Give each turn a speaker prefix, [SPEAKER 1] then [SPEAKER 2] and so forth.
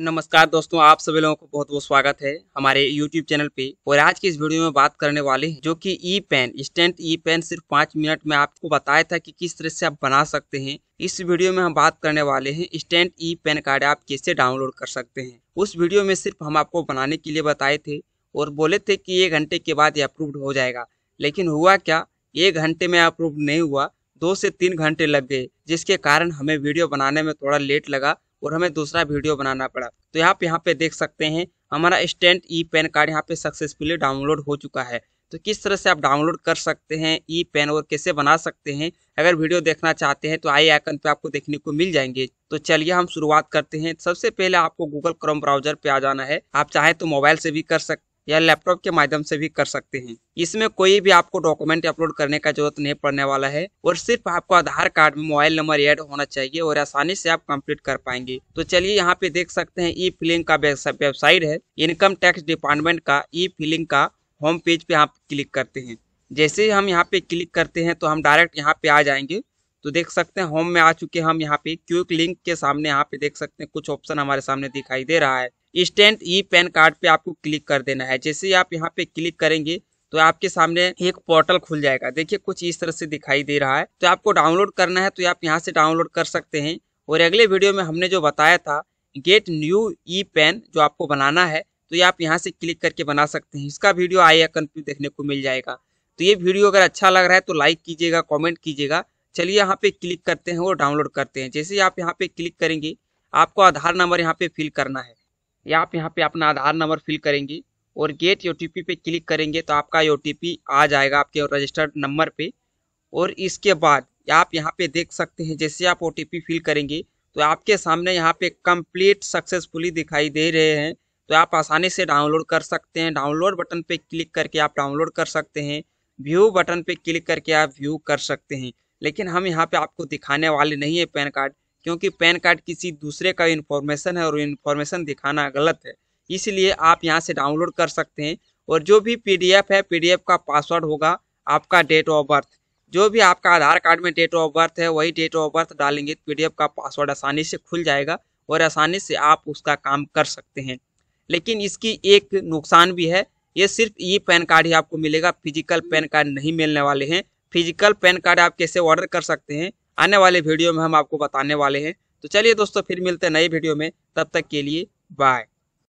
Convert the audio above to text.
[SPEAKER 1] नमस्कार दोस्तों आप सभी लोगों को बहुत बहुत स्वागत है हमारे YouTube चैनल पे और आज की इस वीडियो में बात करने वाले हैं जो कि e PAN instant e PAN सिर्फ पाँच मिनट में आपको बताया था कि किस तरह से आप बना सकते हैं इस वीडियो में हम बात करने वाले हैं स्टेंट ई पेन कार्ड आप कैसे डाउनलोड कर सकते हैं उस वीडियो में सिर्फ हम आपको बनाने के लिए बताए थे और बोले थे कि एक घंटे के बाद ये अप्रूव्ड हो जाएगा लेकिन हुआ क्या एक घंटे में अप्रूव नहीं हुआ दो से तीन घंटे लग गए जिसके कारण हमें वीडियो बनाने में थोड़ा लेट लगा और हमें दूसरा वीडियो बनाना पड़ा तो आप यहाँ पे देख सकते हैं हमारा स्टैंड ई पेन कार्ड यहाँ पे सक्सेसफुली डाउनलोड हो चुका है तो किस तरह से आप डाउनलोड कर सकते हैं ई पेन और कैसे बना सकते हैं अगर वीडियो देखना चाहते हैं तो आई आइकन पे आपको देखने को मिल जाएंगे तो चलिए हम शुरुआत करते हैं सबसे पहले आपको गूगल क्रोम ब्राउजर पे आ जाना है आप चाहे तो मोबाइल से भी कर सकते या लैपटॉप के माध्यम से भी कर सकते हैं इसमें कोई भी आपको डॉक्यूमेंट अपलोड करने का जरूरत नहीं पड़ने वाला है और सिर्फ आपको आधार कार्ड में मोबाइल नंबर ऐड होना चाहिए और आसानी से आप कंप्लीट कर पाएंगे तो चलिए यहाँ पे देख सकते हैं ई फिलिंग का वेबसाइट है इनकम टैक्स डिपार्टमेंट का ई फिलिंग का होम पेज पे आप क्लिक करते हैं जैसे ही हम यहाँ पे क्लिक करते हैं तो हम डायरेक्ट यहाँ पे आ जाएंगे तो देख सकते हैं होम में आ चुके हम यहाँ पे क्यूक लिंक के सामने यहाँ पे देख सकते हैं कुछ ऑप्शन हमारे सामने दिखाई दे रहा है इंस्टेंट ई पैन कार्ड पे आपको क्लिक कर देना है जैसे ही आप यहाँ पे क्लिक करेंगे तो आपके सामने एक पोर्टल खुल जाएगा देखिए कुछ इस तरह से दिखाई दे रहा है तो आपको डाउनलोड करना है तो आप यहाँ से डाउनलोड कर सकते हैं और अगले वीडियो में हमने जो बताया था गेट न्यू ई पेन जो आपको बनाना है तो ये आप यहाँ से क्लिक करके बना सकते हैं इसका वीडियो आई आइकन पे देखने को मिल जाएगा तो ये वीडियो अगर अच्छा लग रहा है तो लाइक कीजिएगा कॉमेंट कीजिएगा चलिए यहाँ पे क्लिक करते हैं और डाउनलोड करते हैं जैसे ही आप यहाँ पे क्लिक करेंगे आपको आधार नंबर यहाँ पे फिल करना है या आप यहाँ पे अपना आधार नंबर फिल करेंगी और गेट ओ पे क्लिक करेंगे तो आपका ओ आ जाएगा आपके रजिस्टर्ड नंबर पे और इसके बाद आप यहाँ पे देख सकते हैं जैसे आप ओ फिल करेंगे तो आपके सामने यहाँ पे कंप्लीट सक्सेसफुली दिखाई दे रहे हैं तो आप आसानी से डाउनलोड कर सकते हैं डाउनलोड बटन पे क्लिक करके आप डाउनलोड कर सकते हैं व्यू बटन पे क्लिक करके आप व्यू कर सकते हैं लेकिन हम यहाँ पे आपको दिखाने वाले नहीं है पैन कार्ड क्योंकि पैन कार्ड किसी दूसरे का इन्फॉर्मेशन है और इन्फॉर्मेशन दिखाना गलत है इसलिए आप यहाँ से डाउनलोड कर सकते हैं और जो भी पीडीएफ है पीडीएफ का पासवर्ड होगा आपका डेट ऑफ बर्थ जो भी आपका आधार कार्ड में डेट ऑफ बर्थ है वही डेट ऑफ बर्थ डालेंगे तो पीडीएफ का पासवर्ड आसानी से खुल जाएगा और आसानी से आप उसका काम कर सकते हैं लेकिन इसकी एक नुकसान भी है ये सिर्फ ई पैन कार्ड ही आपको मिलेगा फिजिकल पैन कार्ड नहीं मिलने वाले हैं फिजिकल पैन कार्ड आप कैसे ऑर्डर कर सकते हैं आने वाले वीडियो में हम आपको बताने वाले हैं तो चलिए दोस्तों फिर मिलते हैं नए वीडियो में तब तक के लिए बाय